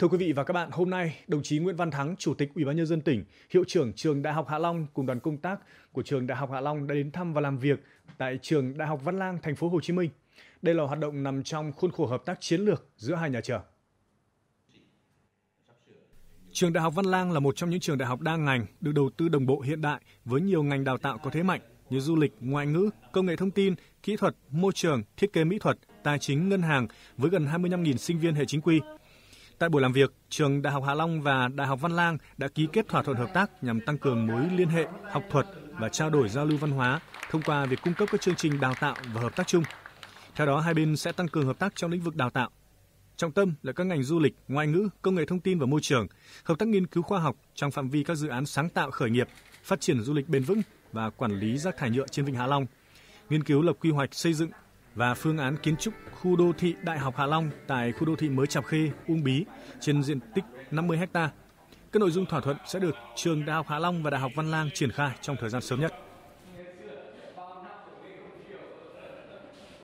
Thưa quý vị và các bạn, hôm nay, đồng chí Nguyễn Văn Thắng, Chủ tịch Ủy ban nhân dân tỉnh, Hiệu trưởng Trường Đại học Hạ Long cùng đoàn công tác của Trường Đại học Hạ Long đã đến thăm và làm việc tại Trường Đại học Văn Lang, thành phố Hồ Chí Minh. Đây là hoạt động nằm trong khuôn khổ hợp tác chiến lược giữa hai nhà trường. Trường Đại học Văn Lang là một trong những trường đại học đa ngành được đầu tư đồng bộ hiện đại với nhiều ngành đào tạo có thế mạnh như du lịch, ngoại ngữ, công nghệ thông tin, kỹ thuật, môi trường, thiết kế mỹ thuật, tài chính, ngân hàng với gần 25.000 sinh viên hệ chính quy. Tại buổi làm việc, trường Đại học Hạ Long và Đại học Văn Lang đã ký kết thỏa thuận hợp tác nhằm tăng cường mối liên hệ, học thuật và trao đổi giao lưu văn hóa thông qua việc cung cấp các chương trình đào tạo và hợp tác chung. Theo đó, hai bên sẽ tăng cường hợp tác trong lĩnh vực đào tạo. Trọng tâm là các ngành du lịch, ngoại ngữ, công nghệ thông tin và môi trường, hợp tác nghiên cứu khoa học trong phạm vi các dự án sáng tạo khởi nghiệp, phát triển du lịch bền vững và quản lý rác thải nhựa trên Vịnh Hạ Long, nghiên cứu lập quy hoạch xây dựng và phương án kiến trúc khu đô thị Đại học Hạ Long tại khu đô thị mới Trà Khê, Uông Bí trên diện tích 50 ha. Các nội dung thỏa thuận sẽ được trường Đại học Hạ Long và Đại học Văn Lang triển khai trong thời gian sớm nhất.